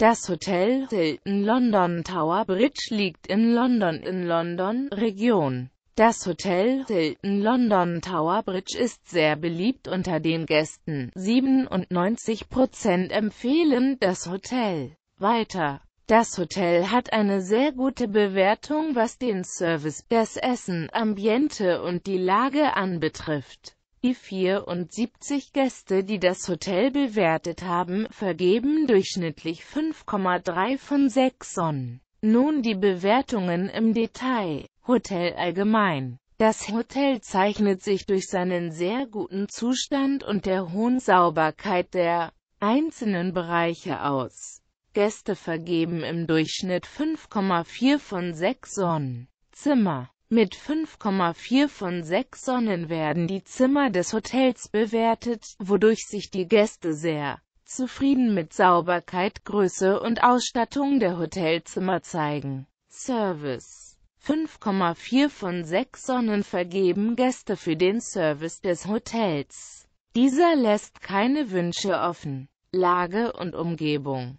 Das Hotel Hilton London Tower Bridge liegt in London in London, Region. Das Hotel Hilton London Tower Bridge ist sehr beliebt unter den Gästen. 97% empfehlen das Hotel. Weiter. Das Hotel hat eine sehr gute Bewertung was den Service, das Essen, Ambiente und die Lage anbetrifft. Die 74 Gäste, die das Hotel bewertet haben, vergeben durchschnittlich 5,3 von 6 Sonnen. Nun die Bewertungen im Detail. Hotel allgemein. Das Hotel zeichnet sich durch seinen sehr guten Zustand und der hohen Sauberkeit der einzelnen Bereiche aus. Gäste vergeben im Durchschnitt 5,4 von 6 Sonnen. Zimmer mit 5,4 von 6 Sonnen werden die Zimmer des Hotels bewertet, wodurch sich die Gäste sehr zufrieden mit Sauberkeit, Größe und Ausstattung der Hotelzimmer zeigen. Service 5,4 von 6 Sonnen vergeben Gäste für den Service des Hotels. Dieser lässt keine Wünsche offen. Lage und Umgebung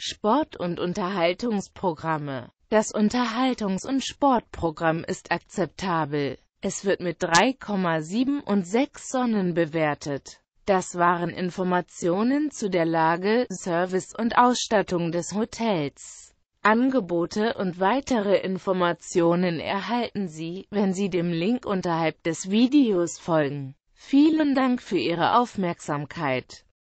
Sport- und Unterhaltungsprogramme. Das Unterhaltungs- und Sportprogramm ist akzeptabel. Es wird mit 3,7 und 6 Sonnen bewertet. Das waren Informationen zu der Lage, Service und Ausstattung des Hotels. Angebote und weitere Informationen erhalten Sie, wenn Sie dem Link unterhalb des Videos folgen. Vielen Dank für Ihre Aufmerksamkeit.